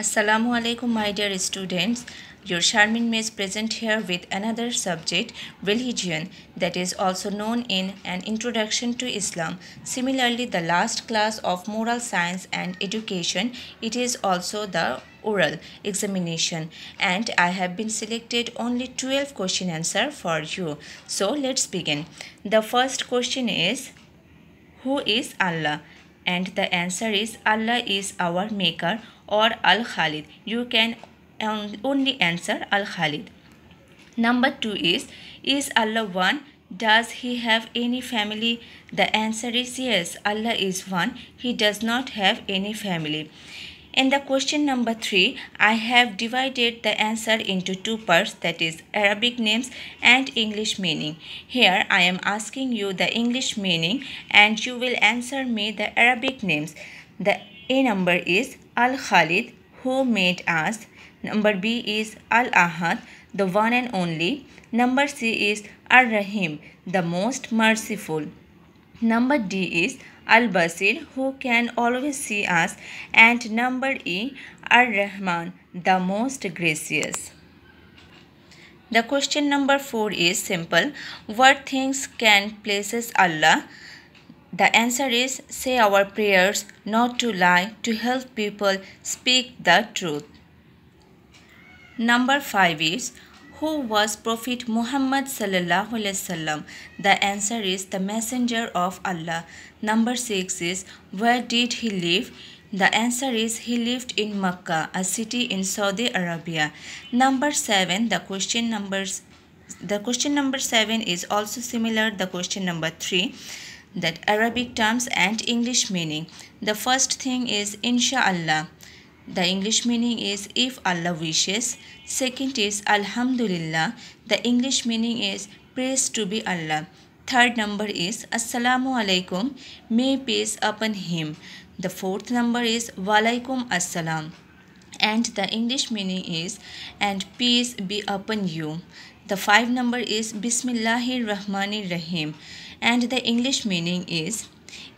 Assalamu alaikum my dear students your Sharmin is present here with another subject religion that is also known in an introduction to Islam similarly the last class of moral science and education it is also the oral examination and I have been selected only 12 question answer for you so let's begin the first question is who is Allah and the answer is Allah is our maker or Al Khalid. You can only answer Al Khalid. Number 2 is Is Allah one? Does he have any family? The answer is yes. Allah is one. He does not have any family. In the question number 3, I have divided the answer into two parts that is Arabic names and English meaning. Here I am asking you the English meaning and you will answer me the Arabic names. The A number is Al-Khalid who made us. Number B is Al-Ahad the one and only. Number C is Ar-Rahim the most merciful. Number D is Al-Basir who can always see us and number E Ar-Rahman the most gracious. The question number 4 is simple. What things can places Allah? The answer is say our prayers, not to lie, to help people, speak the truth. Number 5 is who was Prophet Muhammad sallallahu alaihi wasallam? The answer is the messenger of Allah. Number 6 is where did he live? The answer is he lived in Mecca, a city in Saudi Arabia. Number 7, the question numbers the question number 7 is also similar the question number 3 that Arabic terms and English meaning. The first thing is insha'Allah. The English meaning is if Allah wishes. Second is Alhamdulillah. The English meaning is praise to be Allah. Third number is Assalamu alaikum. May peace upon him. The fourth number is Walaikum assalam. And the English meaning is and peace be upon you. The five number is Bismillahir Rahmanir Rahim. And the English meaning is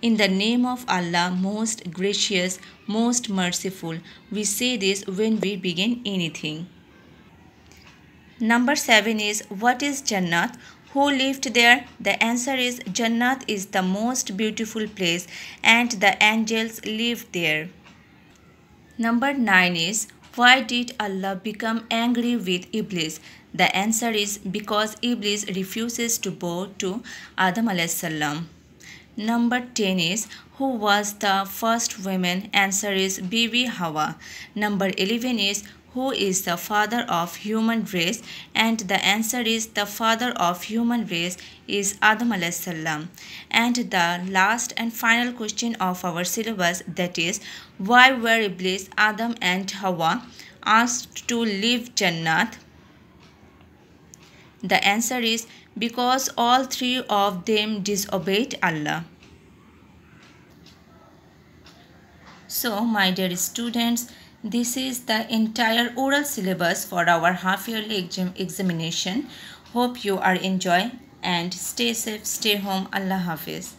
in the name of Allah, most gracious, most merciful. We say this when we begin anything. Number 7 is What is Jannat? Who lived there? The answer is Jannat is the most beautiful place and the angels live there. Number 9 is Why did Allah become angry with Iblis? The answer is because Iblis refuses to bow to Adam alayhi salam. Number 10 is Who was the first woman? Answer is Bibi Hawa. Number 11 is Who is the father of human race? And the answer is The father of human race is Adam salam. And the last and final question of our syllabus that is Why were Iblis, Adam and Hawa asked to leave Jannat? The answer is because all three of them disobeyed Allah. So, my dear students, this is the entire oral syllabus for our half-yearly exam examination. Hope you are enjoying and stay safe, stay home. Allah Hafiz.